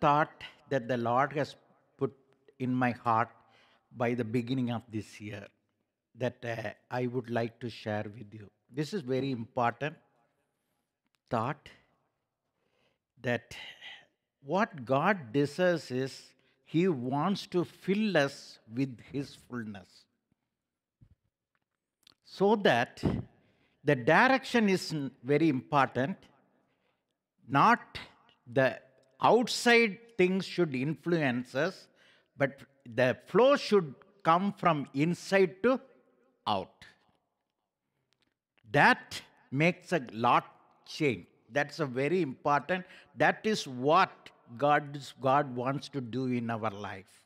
thought that the Lord has put in my heart by the beginning of this year that uh, I would like to share with you. This is very important thought that what God desires is He wants to fill us with His fullness so that the direction is very important, not the outside things should influence us, but the flow should come from inside to out. That makes a lot change. That's a very important. That is what God God wants to do in our life.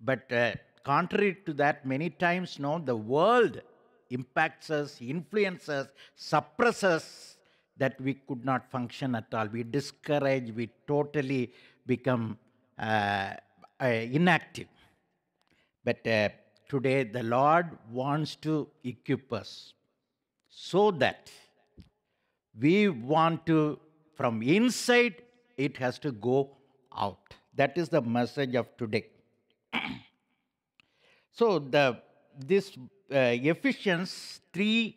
But uh, contrary to that, many times, no, the world impacts us, influences, suppresses that we could not function at all. We discourage, we totally become uh, uh, inactive. But uh, today the Lord wants to equip us so that we want to, from inside, it has to go out. That is the message of today. so the this uh, Ephesians 3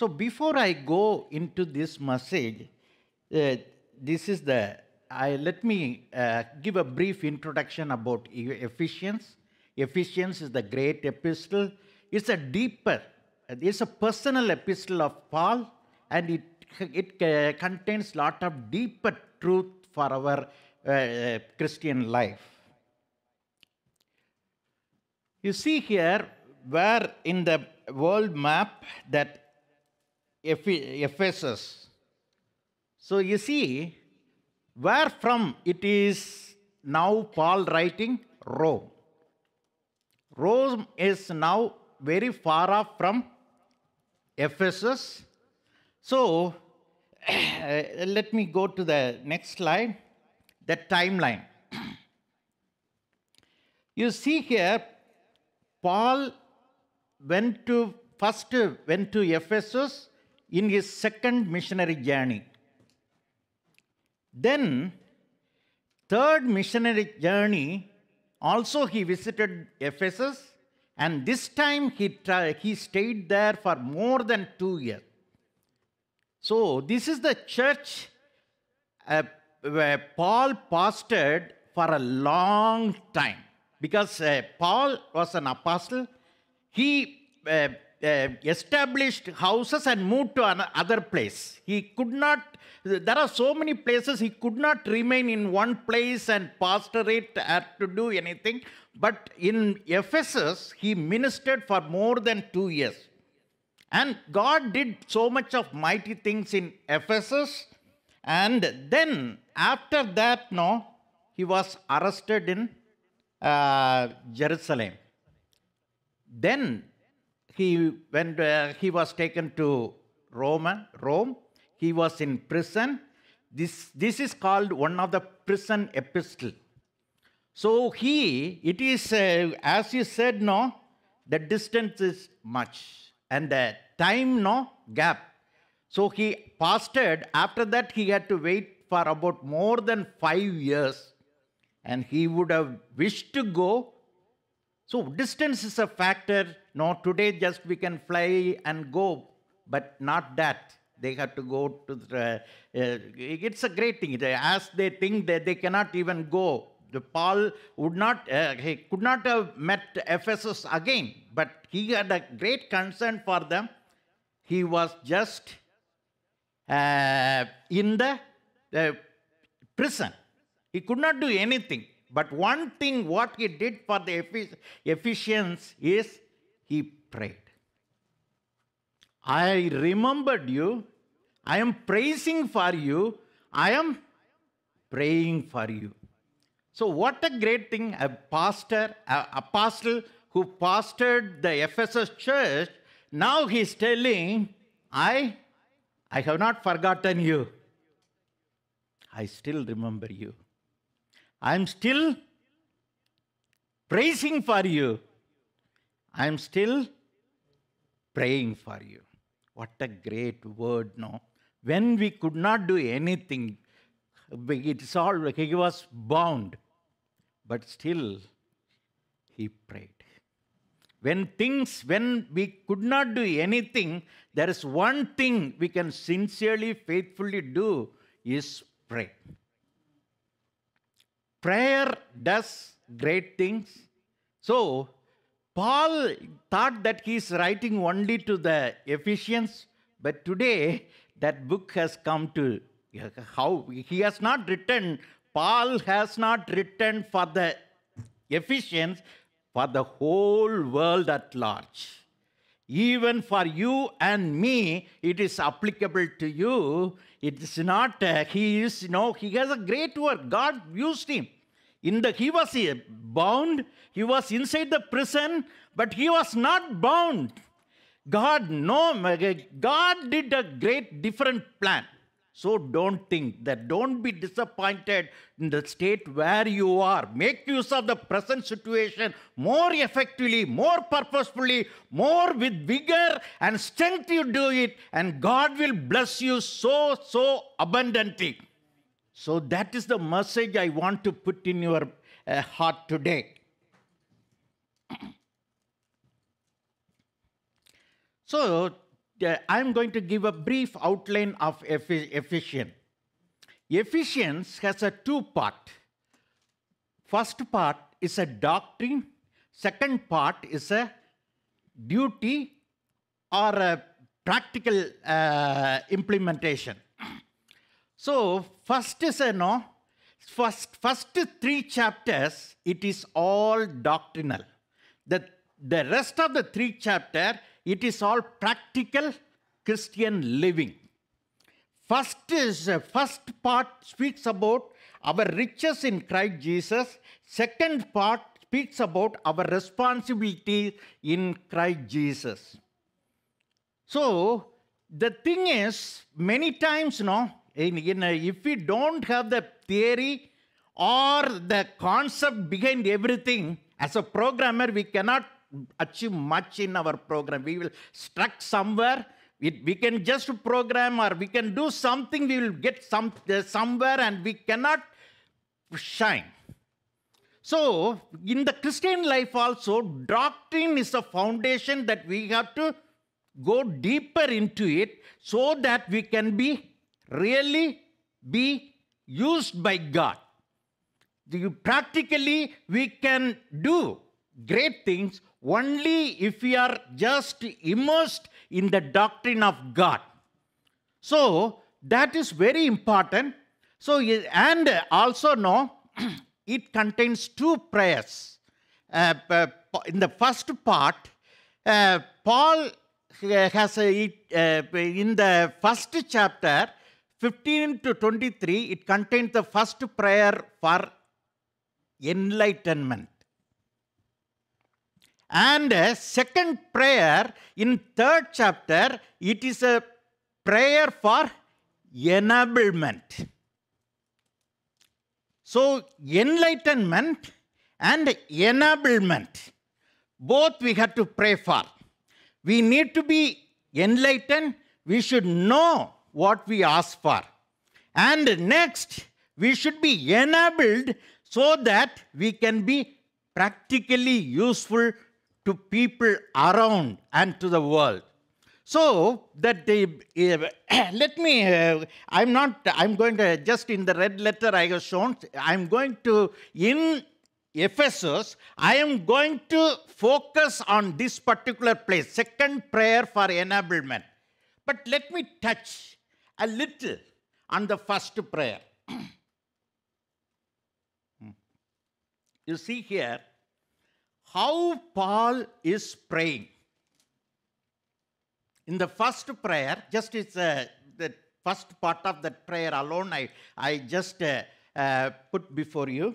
So before I go into this message, uh, this is the, I, let me uh, give a brief introduction about Ephesians. Ephesians is the great epistle. It's a deeper, it's a personal epistle of Paul, and it, it uh, contains lot of deeper truth for our uh, Christian life. You see here where in the world map that Ephesus. So you see, where from it is now Paul writing Rome. Rome is now very far off from Ephesus. So let me go to the next slide, the timeline. you see here, Paul went to first went to Ephesus, in his second missionary journey. Then, third missionary journey, also he visited Ephesus, and this time he, tried, he stayed there for more than two years. So, this is the church uh, where Paul pastored for a long time because uh, Paul was an apostle. He uh, uh, established houses and moved to another place. He could not, there are so many places he could not remain in one place and pastor it or to do anything. But in Ephesus, he ministered for more than two years. And God did so much of mighty things in Ephesus. And then after that, no, he was arrested in uh, Jerusalem. Then he, when uh, he was taken to Rome, Rome, he was in prison. This, this is called one of the prison epistle. So he, it is, uh, as you said, no, the distance is much and the time, no, gap. So he fasted. After that, he had to wait for about more than five years. And he would have wished to go, so distance is a factor. Not today just we can fly and go, but not that. They have to go to the, uh, it's a great thing. As they think that they cannot even go. The Paul would not, uh, he could not have met Ephesus again, but he had a great concern for them. He was just uh, in the uh, prison. He could not do anything. But one thing what he did for the Ephesians is he prayed. I remembered you. I am praising for you. I am praying for you. So what a great thing a pastor, a apostle who pastored the Ephesus church, now he's telling, I, I have not forgotten you. I still remember you. I'm still praising for you. I'm still praying for you. What a great word, no? When we could not do anything, it's all, he was bound. But still, he prayed. When things, when we could not do anything, there is one thing we can sincerely, faithfully do is pray prayer does great things. So, Paul thought that he is writing only to the Ephesians, but today that book has come to how he has not written, Paul has not written for the Ephesians, for the whole world at large even for you and me, it is applicable to you. It is not, uh, he is, you know, he has a great work. God used him. In the, he was uh, bound, he was inside the prison, but he was not bound. God, no, uh, God did a great different plan. So don't think that. Don't be disappointed in the state where you are. Make use of the present situation more effectively, more purposefully, more with vigor and strength you do it, and God will bless you so, so abundantly. So that is the message I want to put in your uh, heart today. so uh, I'm going to give a brief outline of efficient. Efficiency has a two part. First part is a doctrine, second part is a duty or a practical uh, implementation. So first is a no, first first three chapters it is all doctrinal. The the rest of the three chapter it is all practical Christian living. First is uh, first part speaks about our riches in Christ Jesus. Second part speaks about our responsibility in Christ Jesus. So the thing is, many times, no, in, in uh, if we don't have the theory or the concept behind everything, as a programmer, we cannot achieve much in our program. We will struck somewhere. It, we can just program or we can do something. We will get some uh, somewhere and we cannot shine. So in the Christian life also, doctrine is a foundation that we have to go deeper into it so that we can be really be used by God. You practically, we can do great things only if we are just immersed in the doctrine of God. So that is very important. So, and also know it contains two prayers. Uh, in the first part, uh, Paul uh, has a, uh, uh, in the first chapter, 15 to 23, it contains the first prayer for enlightenment. And a second prayer in third chapter, it is a prayer for enablement. So enlightenment and enablement, both we have to pray for. We need to be enlightened. We should know what we ask for. And next, we should be enabled so that we can be practically useful to people around and to the world. So that they, uh, let me, uh, I'm not, I'm going to, just in the red letter I have shown, I'm going to, in Ephesus, I am going to focus on this particular place, second prayer for enablement. But let me touch a little on the first prayer. you see here, how Paul is praying. In the first prayer, just it's uh, the first part of that prayer alone, I, I just uh, uh, put before you.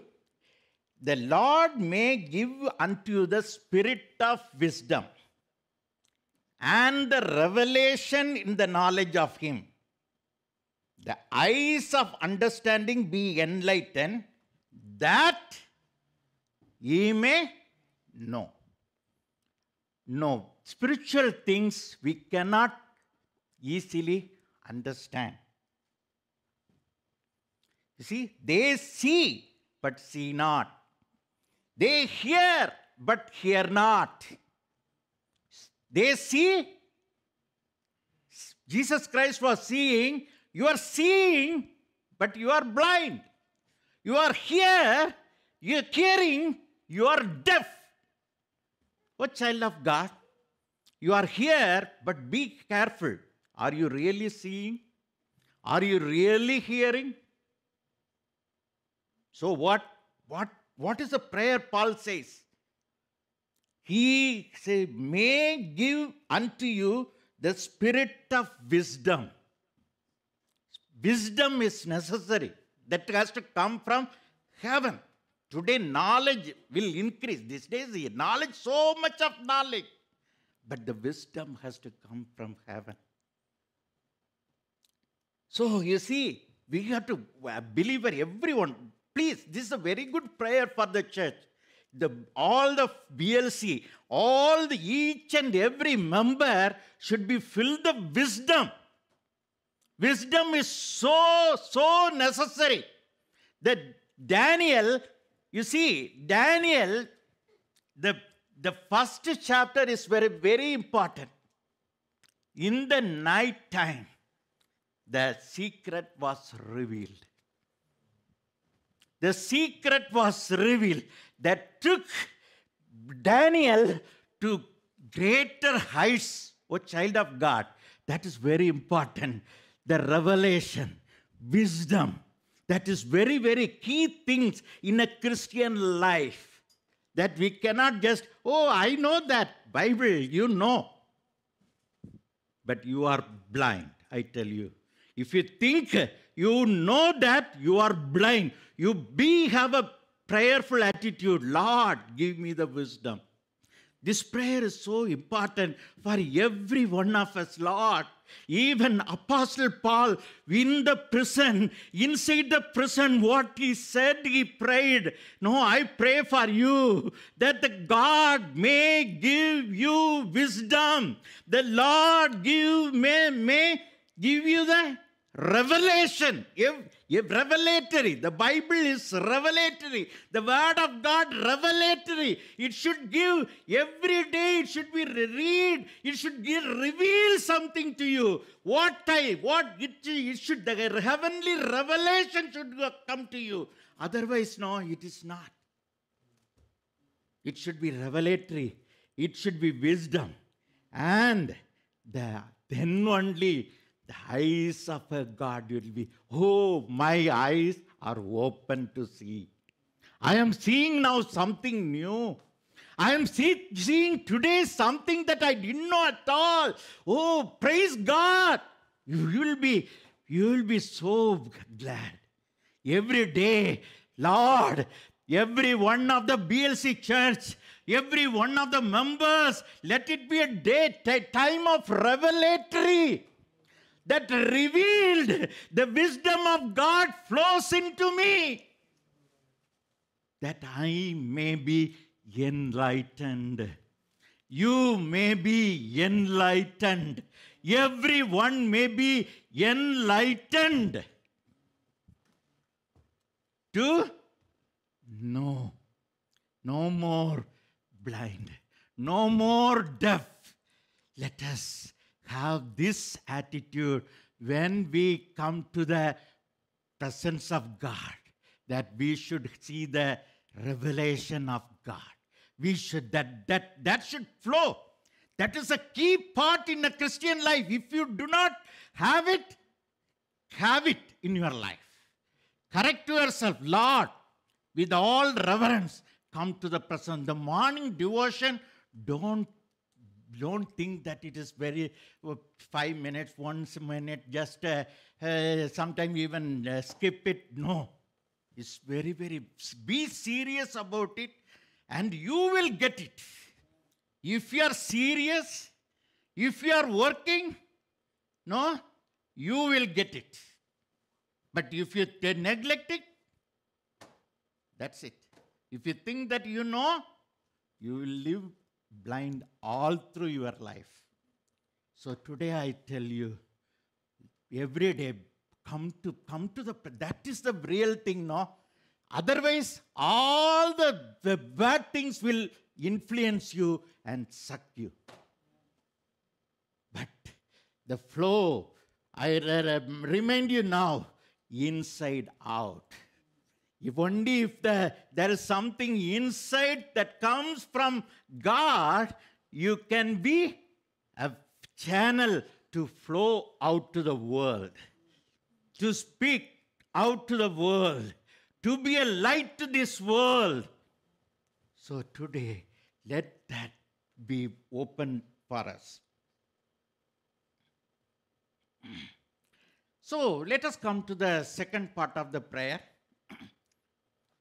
The Lord may give unto you the spirit of wisdom and the revelation in the knowledge of Him. The eyes of understanding be enlightened, that ye may no. No. Spiritual things we cannot easily understand. You see, they see but see not. They hear but hear not. They see. Jesus Christ was seeing. You are seeing, but you are blind. You are here, you are hearing, you are deaf. What child of God, you are here, but be careful. Are you really seeing? Are you really hearing? So what, what, what is the prayer Paul says? He say, may give unto you the spirit of wisdom. Wisdom is necessary. That has to come from heaven. Today, knowledge will increase. These days, knowledge, so much of knowledge. But the wisdom has to come from heaven. So, you see, we have to, uh, believe everyone, please, this is a very good prayer for the church. The, all the BLC, all the each and every member should be filled of wisdom. Wisdom is so, so necessary that Daniel you see, Daniel, the, the first chapter is very, very important. In the night time, the secret was revealed. The secret was revealed that took Daniel to greater heights, O child of God. That is very important. The revelation, wisdom, that is very, very key things in a Christian life that we cannot just, oh, I know that Bible, you know. But you are blind, I tell you. If you think you know that, you are blind. You be have a prayerful attitude. Lord, give me the wisdom. This prayer is so important for every one of us, Lord. Even Apostle Paul in the prison, inside the prison, what he said, he prayed. No, I pray for you that the God may give you wisdom. The Lord give may, may give you the Revelation. Revelatory. The Bible is revelatory. The Word of God, revelatory. It should give every day, it should be read, it should give, reveal something to you. What type? What it, it should, the heavenly revelation should come to you. Otherwise, no, it is not. It should be revelatory, it should be wisdom. And the, then only the eyes of a God will be, oh, my eyes are open to see. I am seeing now something new. I am see, seeing today something that I did not at all. Oh, praise God. You, will be, you will be so glad. Every day, Lord, every one of the BLC church, every one of the members, let it be a day, time of revelatory that revealed the wisdom of God flows into me, that I may be enlightened. You may be enlightened. Everyone may be enlightened to know. No more blind, no more deaf. Let us have this attitude when we come to the presence of God, that we should see the revelation of God. We should that that that should flow. That is a key part in a Christian life. If you do not have it, have it in your life. Correct yourself, Lord, with all reverence. Come to the presence. The morning devotion, don't don't think that it is very uh, five minutes, once minute, just uh, uh, sometimes even uh, skip it. No. It's very, very, be serious about it and you will get it. If you are serious, if you are working, no, you will get it. But if you neglect it, that's it. If you think that you know, you will live blind all through your life. So today I tell you, every day come to come to the that is the real thing, no? Otherwise, all the, the bad things will influence you and suck you. But the flow, I remind you now, inside out. If only if the, there is something inside that comes from God, you can be a channel to flow out to the world, to speak out to the world, to be a light to this world. So today, let that be open for us. So let us come to the second part of the prayer.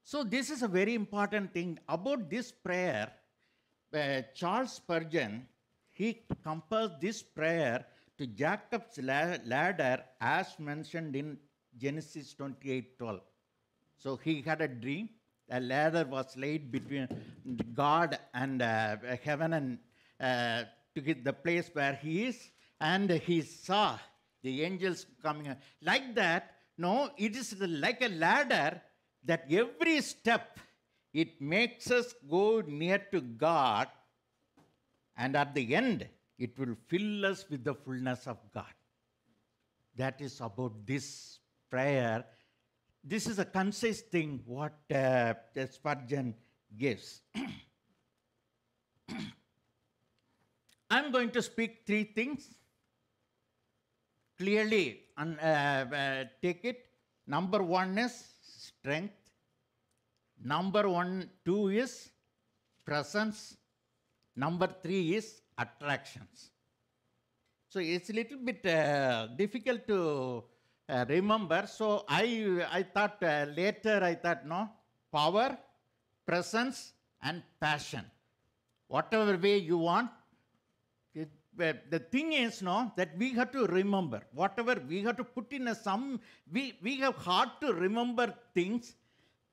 So, this is a very important thing about this prayer. Uh, Charles Spurgeon he compared this prayer to Jacob's ladder as mentioned in Genesis 28:12. So he had a dream. A ladder was laid between God and uh, heaven and uh, to get the place where he is, and he saw the angels coming. Like that, no, it is like a ladder that every step it makes us go near to God, and at the end, it will fill us with the fullness of God. That is about this prayer. This is a concise thing what uh, Spurgeon gives. I'm going to speak three things. Clearly, and, uh, uh, take it. Number one is strength. Number one, two is presence. Number three is attractions. So it's a little bit uh, difficult to uh, remember. So I, I thought uh, later, I thought, no, power, presence, and passion. Whatever way you want, the thing is no that we have to remember whatever we have to put in a sum, we, we have hard to remember things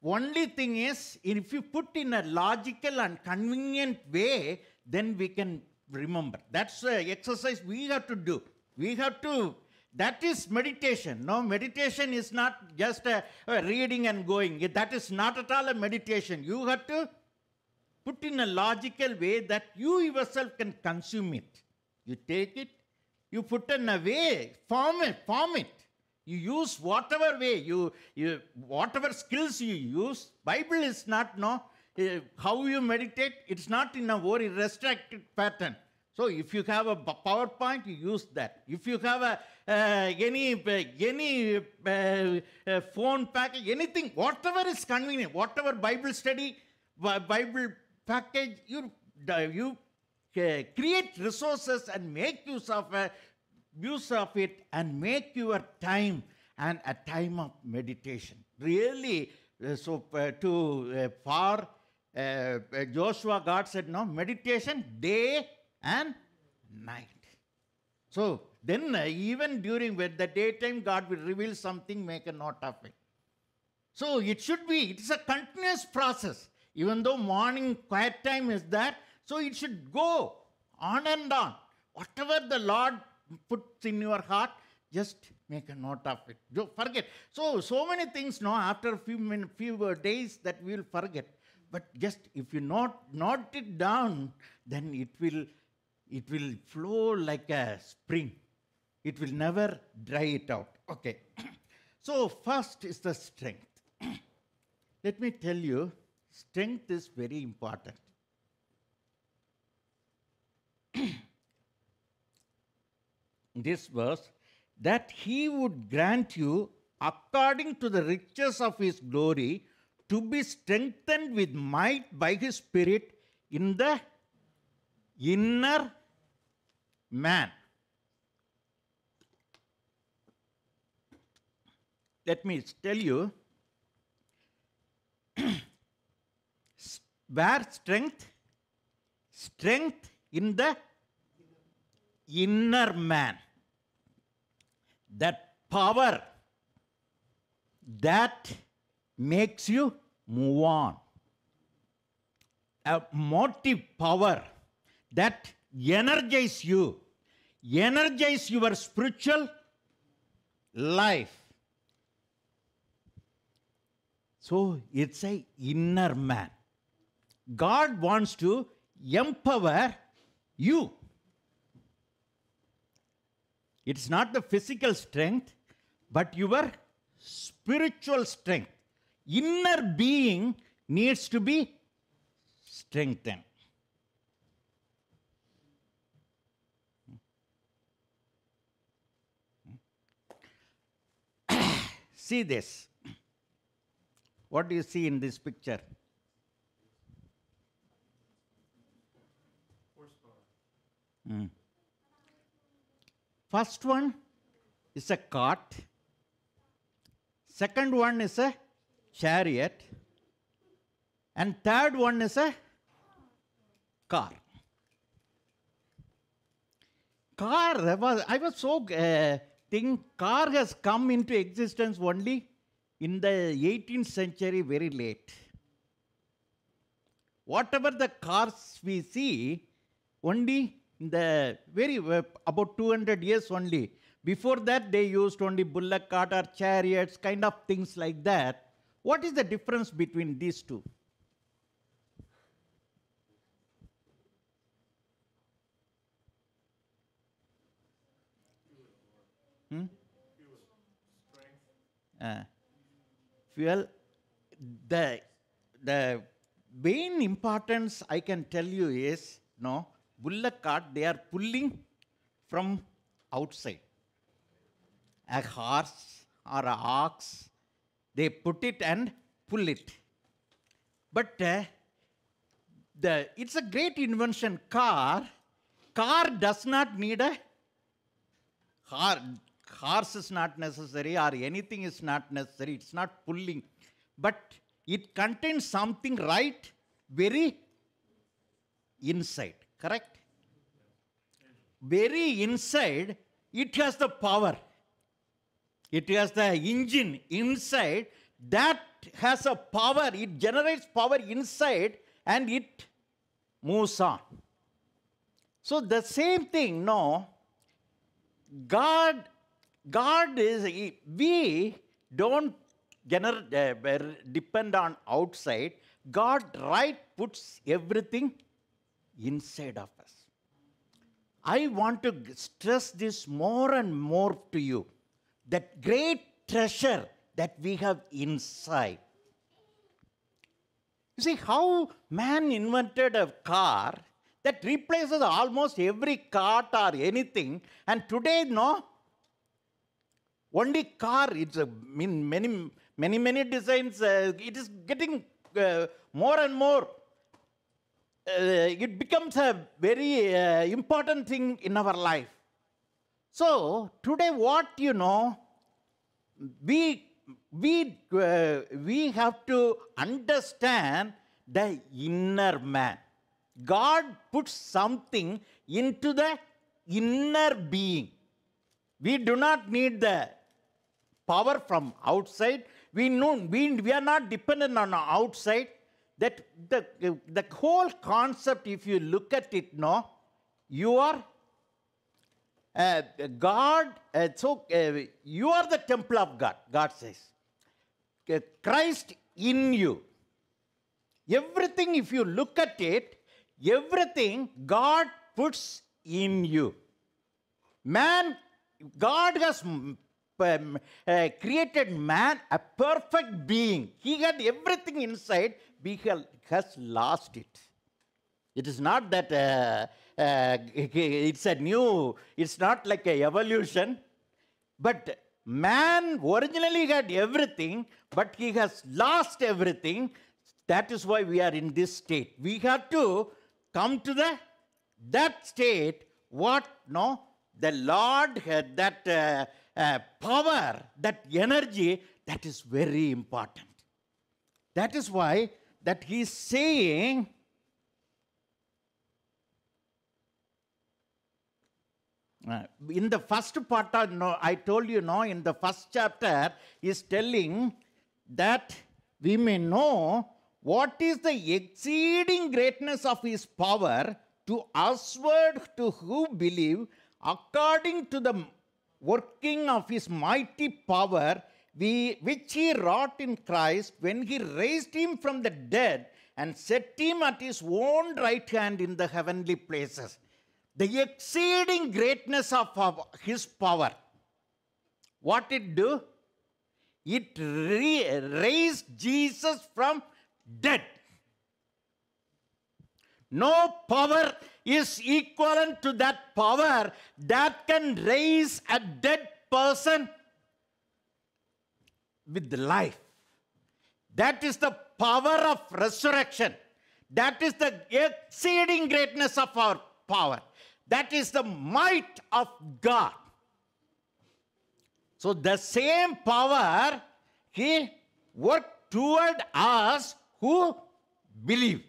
only thing is if you put in a logical and convenient way then we can remember that's the exercise we have to do we have to that is meditation. No, meditation is not just a, a, reading and going. That is not at all a meditation. You have to put in a logical way that you yourself can consume it. You take it, you put it away, form it, form it. You use whatever way, you, you whatever skills you use. Bible is not, no, eh, how you meditate, it's not in a very restricted pattern. So if you have a PowerPoint, you use that. If you have a uh, any eh, any uh, phone package, anything, whatever is convenient, whatever Bible study, Bible package, you you create resources and make use of, use of it and make your time and a time of meditation. Really, uh, so uh, to uh, far, Joshua, God said, no, meditation day and night. So then, even during the daytime, God will reveal something, make a note of it. So it should be, it's a continuous process. Even though morning quiet time is there, so it should go on and on. Whatever the Lord puts in your heart, just make a note of it. Don't forget. So, so many things now, after a few, few uh, days, that we will forget. But just if you note, note it down, then it will, it will flow like a spring. It will never dry it out. Okay. so, first is the strength. Let me tell you, strength is very important. this verse, that he would grant you, according to the riches of his glory, to be strengthened with might by his spirit in the inner man. Let me tell you where strength, strength in the inner man, that power that makes you move on. A motive power that energizes you, energizes your spiritual life. So it's a inner man. God wants to empower you it's not the physical strength, but your spiritual strength. Inner being needs to be strengthened. see this. What do you see in this picture? Horsepower. Mm. First one is a cart. Second one is a chariot. And third one is a car. Car was, I was so uh, think car has come into existence only in the 18th century, very late. Whatever the cars we see, only the very uh, about 200 years only. Before that, they used only bullock cart or chariots, kind of things like that. What is the difference between these two? Hmm? Uh, fuel. The the main importance I can tell you is no bullock cart they are pulling from outside a horse or an ox they put it and pull it but uh, the it's a great invention car car does not need a car horse is not necessary or anything is not necessary it's not pulling but it contains something right very inside correct very inside, it has the power. It has the engine inside that has a power. It generates power inside and it moves on. So the same thing, no. God, God is, we don't gener, uh, depend on outside. God right puts everything inside of us. I want to stress this more and more to you that great treasure that we have inside. You see how man invented a car that replaces almost every cart or anything, and today, no. Only car, it's a, in many, many, many designs, uh, it is getting uh, more and more uh, it becomes a very uh, important thing in our life. So, today, what you know, we, we, uh, we have to understand the inner man. God puts something into the inner being. We do not need the power from outside. We, know, we, we are not dependent on outside that the, the whole concept, if you look at it now, you are uh, God, uh, so uh, you are the temple of God, God says. Uh, Christ in you. Everything, if you look at it, everything God puts in you. Man, God has um, uh, created man a perfect being. He had everything inside. We has lost it. It is not that uh, uh, it's a new, it's not like a evolution, but man originally had everything, but he has lost everything. That is why we are in this state. We have to come to the that state. What no? The Lord had that uh, power, that energy, that is very important. That is why that he is saying, uh, in the first part, of, no, I told you now, in the first chapter, he's is telling that we may know what is the exceeding greatness of his power to usward to who believe according to the working of his mighty power, we, which he wrought in Christ when he raised him from the dead and set him at his own right hand in the heavenly places. The exceeding greatness of his power. What it do? It raised Jesus from dead. No power is equivalent to that power that can raise a dead person with life. That is the power of resurrection. That is the exceeding greatness of our power. That is the might of God. So the same power he worked toward us who believe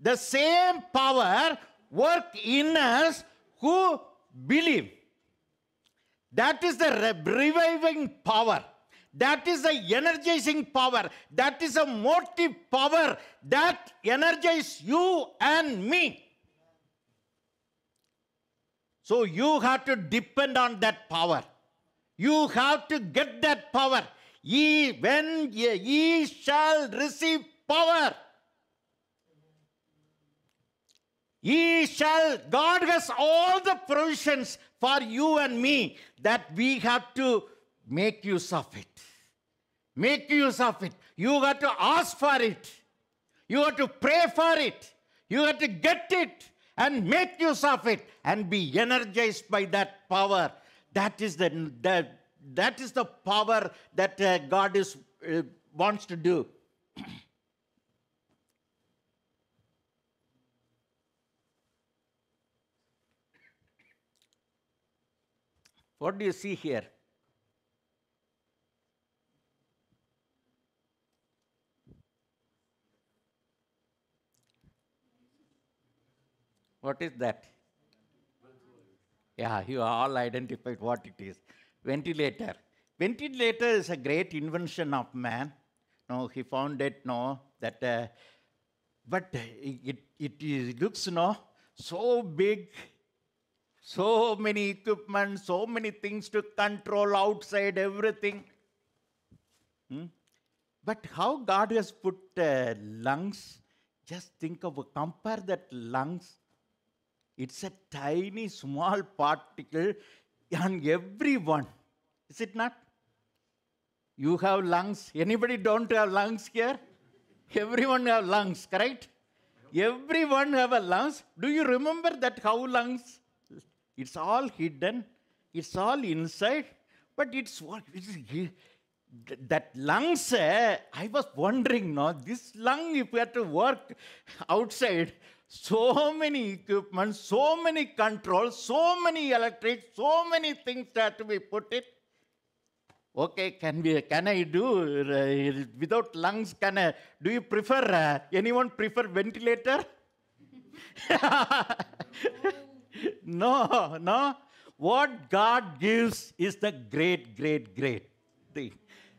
the same power work in us who believe. That is the reviving power. That is the energizing power. That is a motive power that energizes you and me. So you have to depend on that power. You have to get that power. Ye, when ye, ye shall receive power. He shall, God has all the provisions for you and me that we have to make use of it. Make use of it. You have to ask for it. You have to pray for it. You have to get it and make use of it and be energized by that power. That is the, the that is the power that uh, God is, uh, wants to do. What do you see here? What is that? Yeah, you all identified what it is. Ventilator. Ventilator is a great invention of man. No, he found it, no, that, uh, but it, it, it looks, no, so big so many equipment, so many things to control outside everything. Hmm? But how God has put uh, lungs, just think of, compare that lungs. It's a tiny, small particle on everyone. Is it not? You have lungs. Anybody don't have lungs here? Everyone have lungs, correct? Everyone have a lungs. Do you remember that how lungs? It's all hidden. It's all inside. But it's what that lungs, I was wondering now, this lung, if we had to work outside, so many equipment, so many controls, so many electric, so many things that we put it. Okay, can we? Can I do uh, without lungs? Can I? Do you prefer? Uh, anyone prefer ventilator? No, no. What God gives is the great, great, great thing.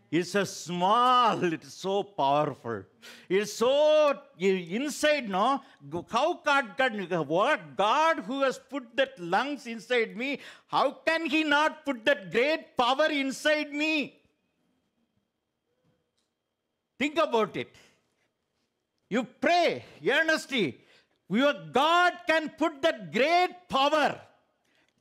It's a small, it's so powerful. It's so inside, no? How God can, what God who has put that lungs inside me, how can He not put that great power inside me? Think about it. You pray earnestly. Your God can put that great power,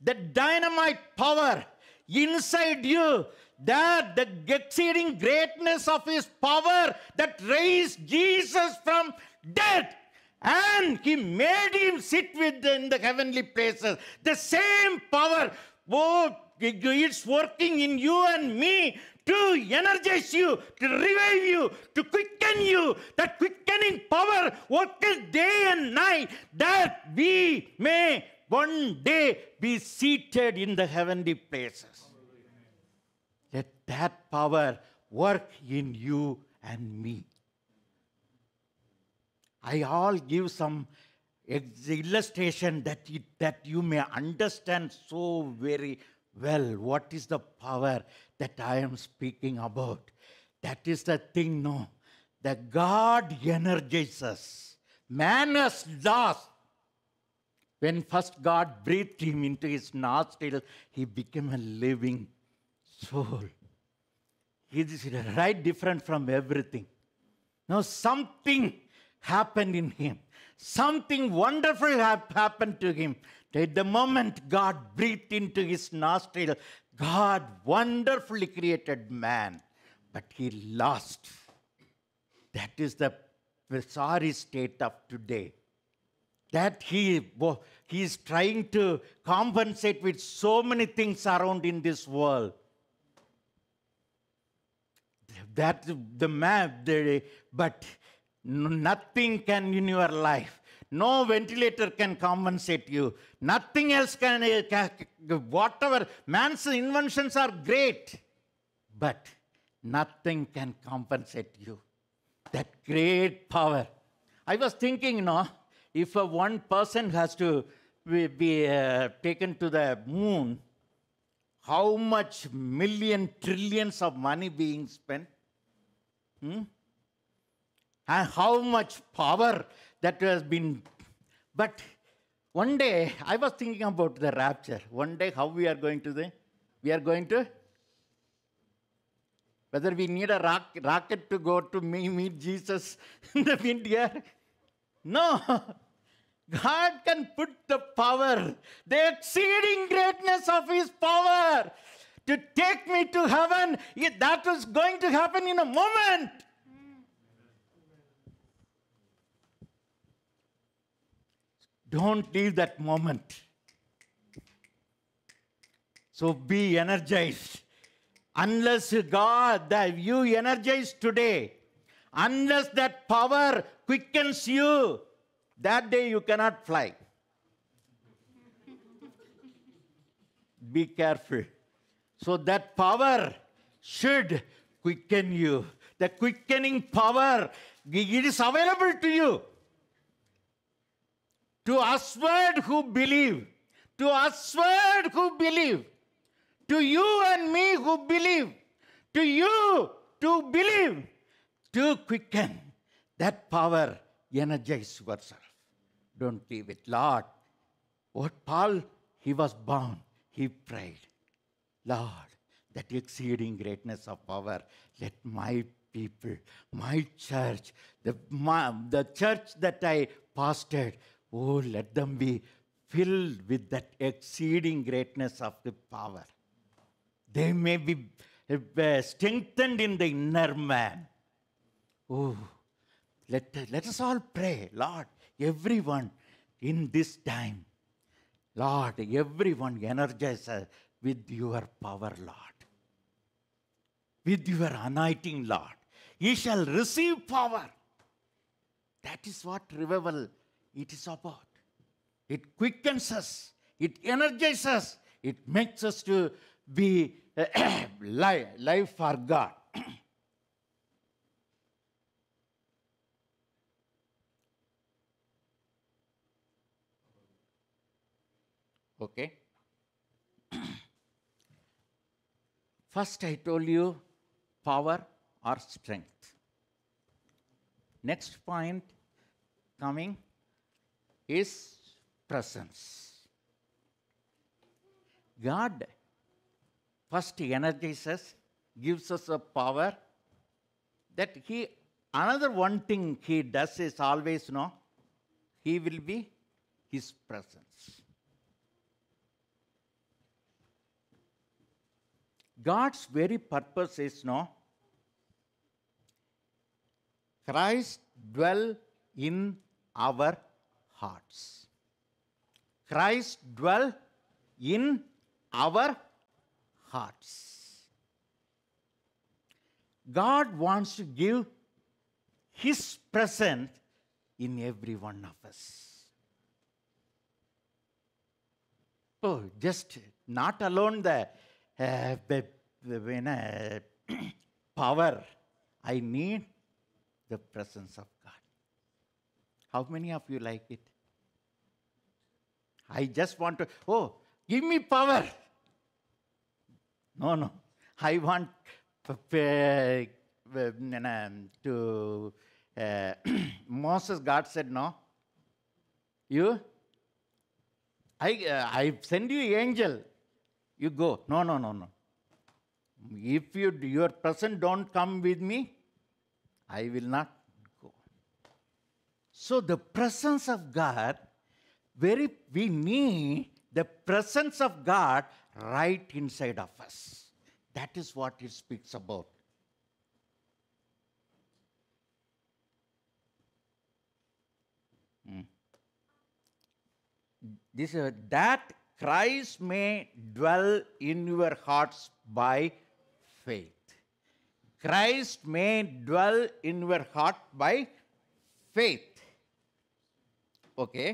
that dynamite power inside you. That the exceeding greatness of his power that raised Jesus from death and he made him sit with in the heavenly places. The same power, oh, it's working in you and me to energize you, to revive you, to quicken you. That quickening power works day and night that we may one day be seated in the heavenly places. Let that power work in you and me. I all give some illustration that, that you may understand so very well what is the power that I am speaking about. That is the thing, no? That God energizes Man has lost. When first God breathed him into his nostril, he became a living soul. It is right different from everything. Now, something happened in him. Something wonderful happened to him. At the moment God breathed into his nostril, God wonderfully created man, but he lost. That is the sorry state of today. That he, he is trying to compensate with so many things around in this world. That the man, the, but nothing can in your life no ventilator can compensate you. Nothing else can, eh, whatever. Man's inventions are great, but nothing can compensate you. That great power. I was thinking, you know, if a one person has to be, be uh, taken to the moon, how much million trillions of money being spent? Hmm? And how much power that has been. But one day, I was thinking about the rapture. One day, how we are going to the. We are going to. Whether we need a rock, rocket to go to meet Jesus in the wind here. No. God can put the power, the exceeding greatness of His power, to take me to heaven. That was going to happen in a moment. Don't leave that moment. So be energized. Unless God, that you energize today, unless that power quickens you, that day you cannot fly. be careful. So that power should quicken you. The quickening power, it is available to you to usward who believe, to usward who believe, to you and me who believe, to you to believe, to quicken that power, energize yourself. Don't leave it, Lord. What Paul, he was bound, he prayed, Lord, that exceeding greatness of power, let my people, my church, the, my, the church that I pastored, Oh, let them be filled with that exceeding greatness of the power. They may be eh, strengthened in the inner man. Oh, let, let us all pray, Lord, everyone in this time. Lord, everyone energize us with your power, Lord. With your anointing, Lord. Ye shall receive power. That is what revival it is about. It quickens us. It energizes us. It makes us to be live, live for God. okay. First, I told you power or strength. Next point coming his presence. God first energizes, gives us a power that He, another one thing He does is always know, He will be His presence. God's very purpose is no. Christ dwell in our hearts. Christ dwell in our hearts. God wants to give His presence in every one of us. So just not alone the, uh, the, the uh, power, I need the presence of God. How many of you like it? I just want to, oh, give me power. No, no. I want uh, uh, to. Uh, Moses, God said, no. You? I, uh, I send you angel. You go. No, no, no, no. If you, your person don't come with me, I will not go. So the presence of God very we need the presence of God right inside of us. That is what it speaks about. Hmm. This uh, that Christ may dwell in your hearts by faith. Christ may dwell in your heart by faith. Okay.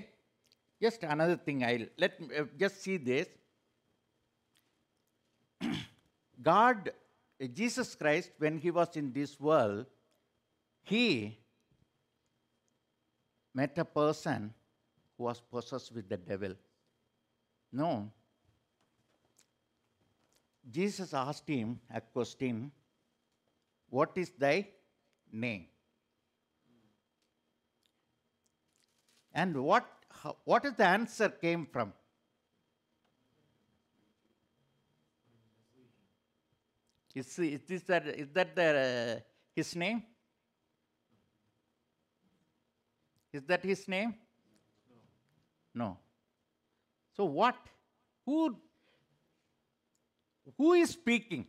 Just another thing, I'll let me, uh, just see this. God, uh, Jesus Christ, when he was in this world, he met a person who was possessed with the devil. No. Jesus asked him a question What is thy name? And what how, what is the answer came from? Is, is, this that, is that the, uh, his name? Is that his name? No. no. So what? Who, who is speaking?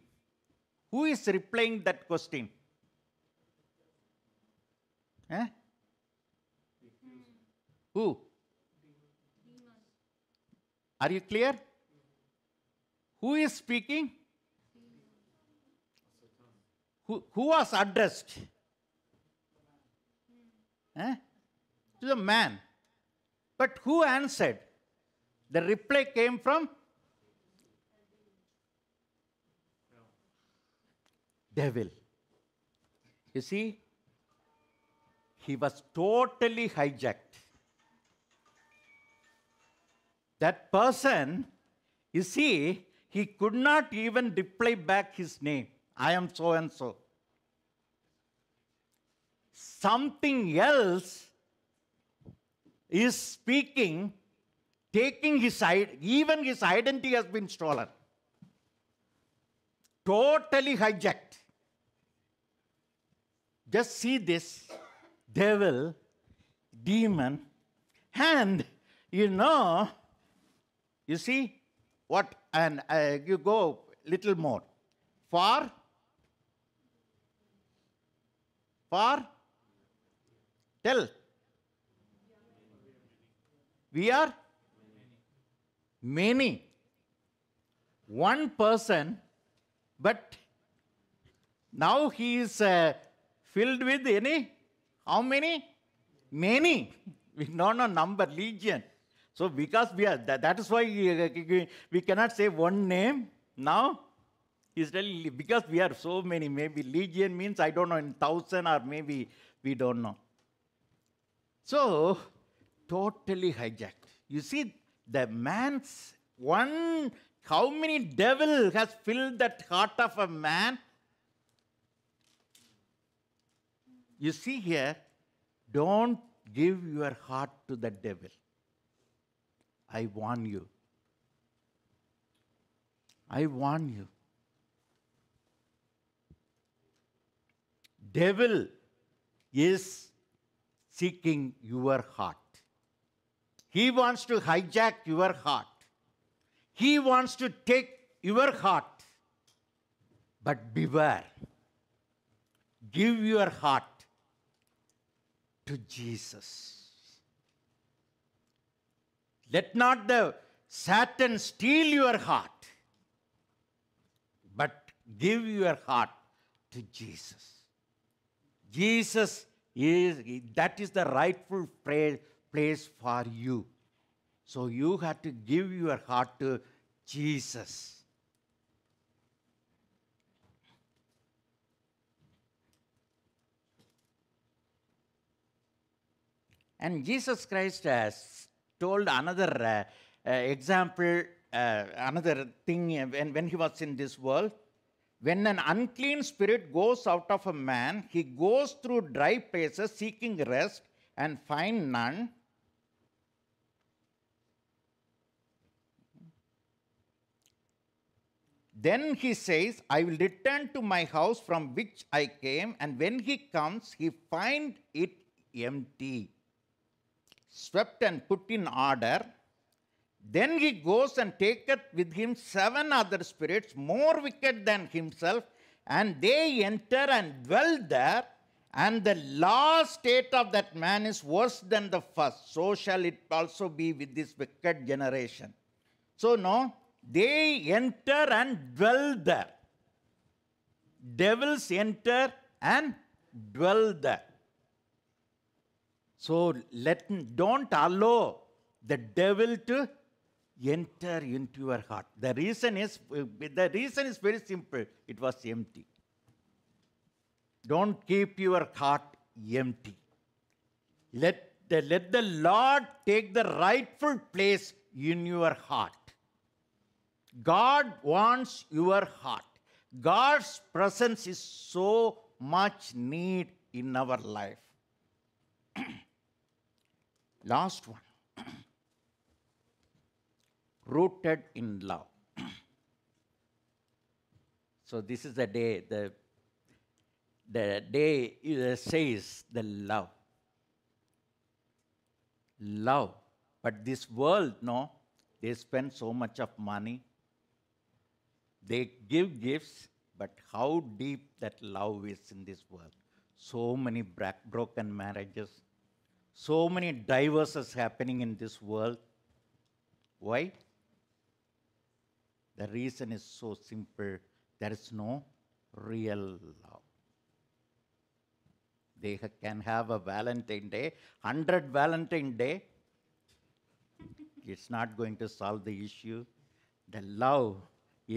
Who is replying that question? Eh? Who? Are you clear? Who is speaking? Who, who was addressed? Eh? To the man. But who answered? The reply came from devil. You see, he was totally hijacked. That person, you see, he could not even reply back his name. I am so and so. Something else is speaking, taking his side, even his identity has been stolen. Totally hijacked. Just see this devil, demon, and you know, you see what, and uh, you go little more. For, for, tell. We are many. One person, but now he is uh, filled with any, how many? Many. We don't know number, legion. So because we are, that, that is why uh, uh, we cannot say one name now. He's telling, because we are so many, maybe legion means, I don't know, in thousand or maybe we don't know. So, totally hijacked. You see, the man's one, how many devil has filled that heart of a man? You see here, don't give your heart to the devil. I warn you. I warn you. Devil is seeking your heart. He wants to hijack your heart. He wants to take your heart. But beware. Give your heart to Jesus. Let not the Satan steal your heart, but give your heart to Jesus. Jesus is, that is the rightful place for you. So you have to give your heart to Jesus. And Jesus Christ has told another uh, uh, example, uh, another thing when, when he was in this world. When an unclean spirit goes out of a man, he goes through dry places seeking rest and find none. Then he says, I will return to my house from which I came, and when he comes, he finds it empty swept and put in order. Then he goes and taketh with him seven other spirits more wicked than himself, and they enter and dwell there. And the last state of that man is worse than the first. So shall it also be with this wicked generation. So, no, they enter and dwell there. Devils enter and dwell there. So let, don't allow the devil to enter into your heart. The reason is, the reason is very simple. It was empty. Don't keep your heart empty. Let the, let the Lord take the rightful place in your heart. God wants your heart. God's presence is so much need in our life. Last one rooted in love. so, this is the day, the, the day says the love. Love. But this world, no, they spend so much of money. They give gifts, but how deep that love is in this world. So many broken marriages, so many diverses happening in this world. Why? The reason is so simple there is no real love. They ha can have a Valentine Day, 100 Valentine Day. it's not going to solve the issue. The love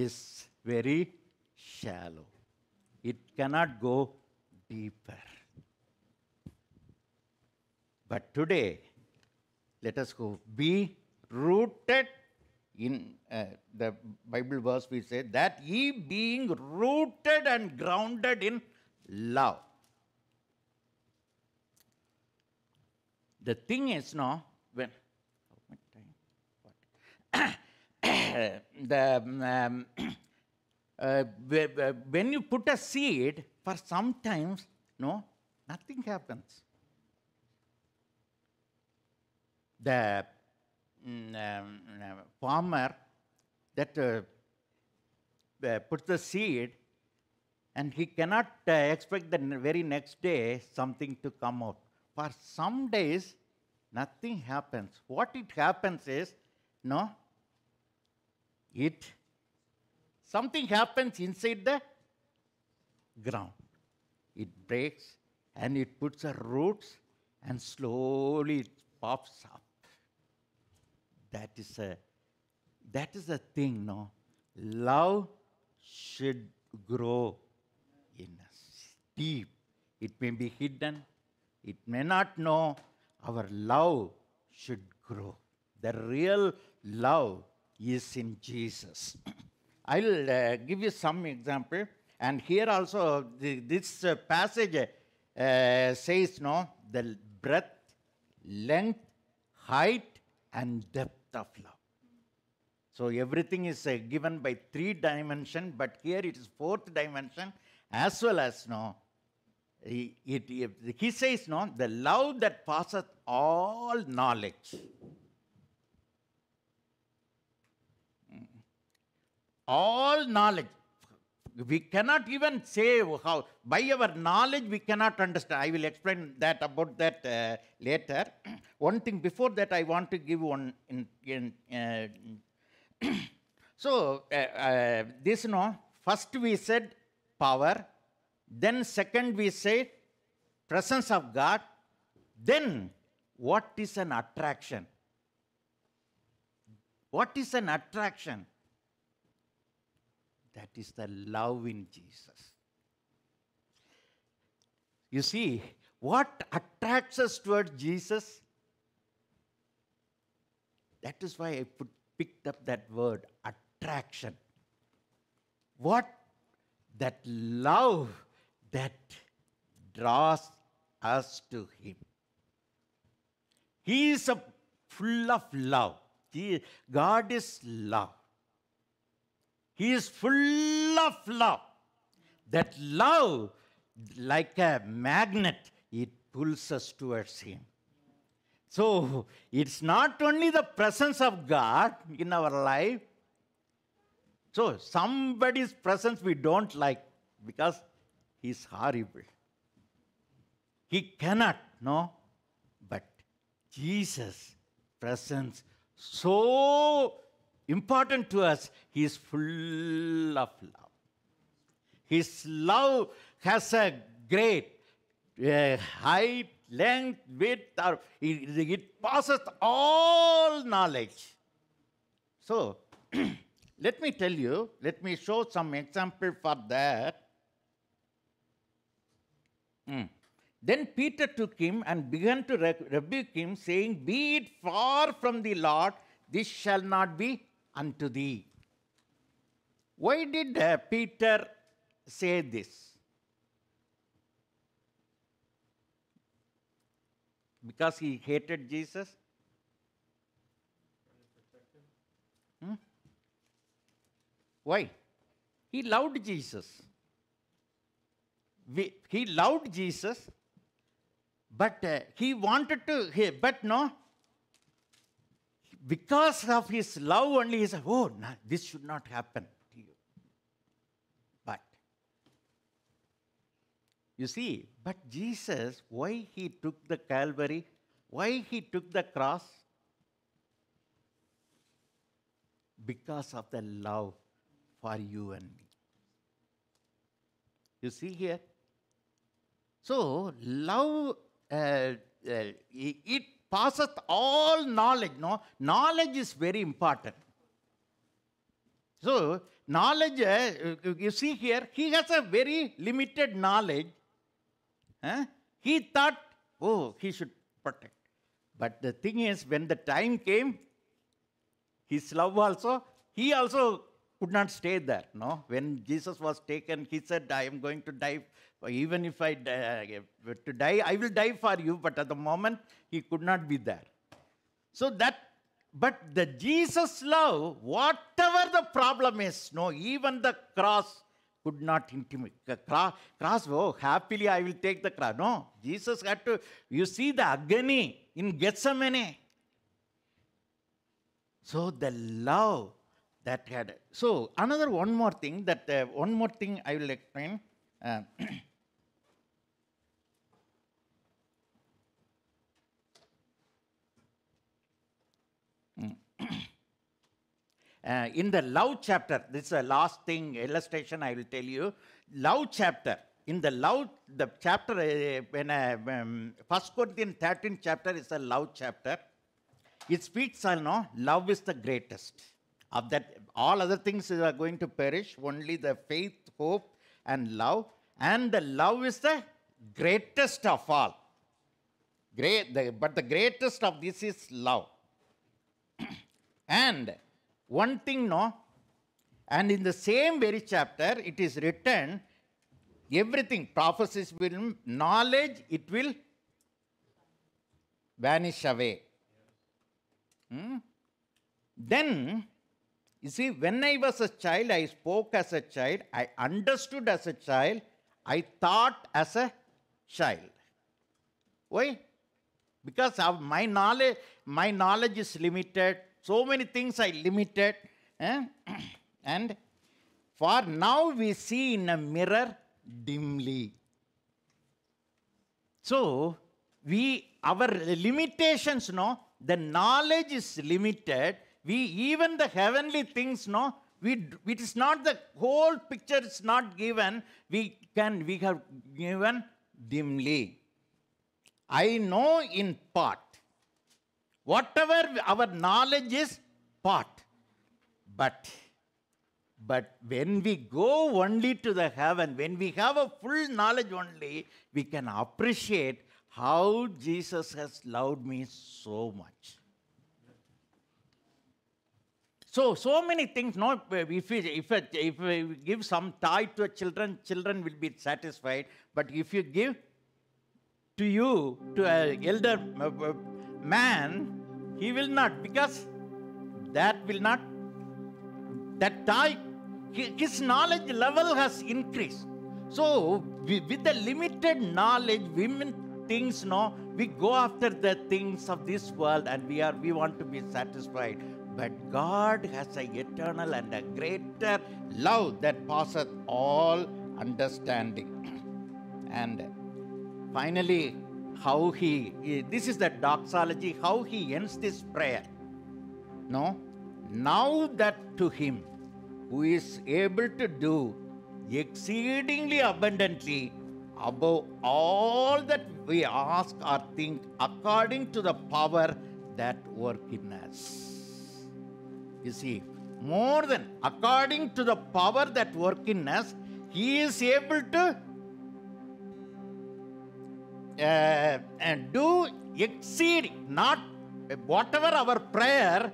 is very shallow, it cannot go deeper. But today, let us go be rooted in uh, the Bible verse we say that ye being rooted and grounded in love. The thing is now, when the, um, uh, when you put a seed for sometimes, no, nothing happens. the mm, um, mm, um, farmer that uh, uh, puts the seed and he cannot uh, expect the very next day something to come out. For some days, nothing happens. What it happens is, no, it, something happens inside the ground. It breaks and it puts the roots and slowly it pops up. That is a that is a thing, no? Love should grow in us deep. It may be hidden, it may not know. Our love should grow. The real love is in Jesus. I'll uh, give you some example. And here also, the, this uh, passage uh, says, no, the breadth, length, height, and depth of love. So everything is uh, given by three dimension, but here it is fourth dimension as well as no. He, it, he says no, the love that passeth all knowledge. Mm. All knowledge we cannot even say how by our knowledge we cannot understand i will explain that about that uh, later one thing before that i want to give one in, in uh, so uh, uh this no first we said power then second we said presence of god then what is an attraction what is an attraction that is the love in Jesus. You see, what attracts us towards Jesus? That is why I put, picked up that word, attraction. What that love that draws us to Him. He is a full of love. He, God is love. He is full of love. That love, like a magnet, it pulls us towards Him. So it's not only the presence of God in our life. So somebody's presence we don't like because he's horrible. He cannot, no? But Jesus' presence so important to us, He is full of love. His love has a great, uh, length, width, or it, it passes all knowledge. So, let me tell you, let me show some example for that. Mm. Then Peter took him and began to rebuke him, saying, Be it far from the Lord, this shall not be unto thee. Why did Peter say this? Because he hated Jesus? Hmm? Why? He loved Jesus. We, he loved Jesus, but uh, he wanted to, he, but no, because of his love only, he said, Oh, no, this should not happen to you. But, you see, but Jesus, why he took the Calvary, why he took the cross? Because of the love for you and me. You see here? So, love, uh, uh, it passeth all knowledge. No, knowledge is very important. So, knowledge, uh, you see here, he has a very limited knowledge. He thought, oh, he should protect. But the thing is, when the time came, his love also, he also could not stay there. No, when Jesus was taken, he said, "I am going to die. Even if I die, uh, to die, I will die for you." But at the moment, he could not be there. So that, but the Jesus love, whatever the problem is, no, even the cross could not intimate. Cross, cross, oh, happily I will take the cross. No, Jesus had to. You see the agony in Gethsemane. So the love that had. So another one more thing that uh, one more thing I will explain. Uh, uh, in the love chapter, this is the last thing illustration I will tell you. Love chapter. In the love, the chapter uh, when uh, um, First Corinthians 13 chapter is a love chapter. It speaks, I know, love is the greatest of that, all other things are going to perish, only the faith, hope, and love. And the love is the greatest of all. Great, the, but the greatest of this is love. and one thing, no, and in the same very chapter, it is written everything, prophecies will, knowledge, it will vanish away. Hmm? Then you see, when I was a child, I spoke as a child, I understood as a child, I thought as a child. Why? Because of my knowledge, my knowledge is limited. So many things I limited. Eh? and for now we see in a mirror dimly. So we our limitations, no, the knowledge is limited we even the heavenly things no we it is not the whole picture is not given we can we have given dimly i know in part whatever our knowledge is part but but when we go only to the heaven when we have a full knowledge only we can appreciate how jesus has loved me so much so, so many things, not uh, if we, if, if we give some tie to children, children will be satisfied. But if you give to you, to an elder uh, uh, man, he will not, because that will not, that tie, his knowledge level has increased. So, with the limited knowledge, women things, no, we go after the things of this world and we are, we want to be satisfied. But God has an eternal and a greater love that passeth all understanding. and finally, how he, this is the doxology, how he ends this prayer. No? Now that to him who is able to do exceedingly abundantly above all that we ask or think according to the power that work in us. You see, more than according to the power that work in us, He is able to uh, and do exceed not whatever our prayer,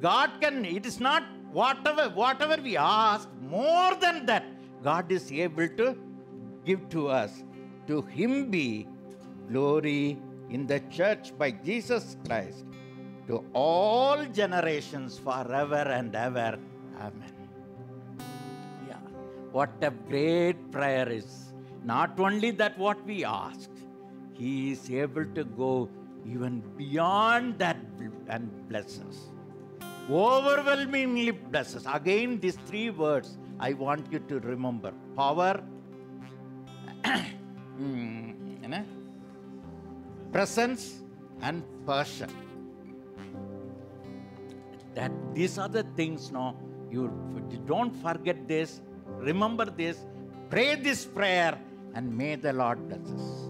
God can, it is not whatever, whatever we ask, more than that, God is able to give to us. To Him be glory in the church by Jesus Christ to all generations forever and ever. Amen. Yeah. What a great prayer is. Not only that, what we ask, He is able to go even beyond that and bless us. Overwhelmingly bless us. Again, these three words I want you to remember power, hmm, presence, and passion that these are the things now you don't forget this remember this pray this prayer and may the lord bless us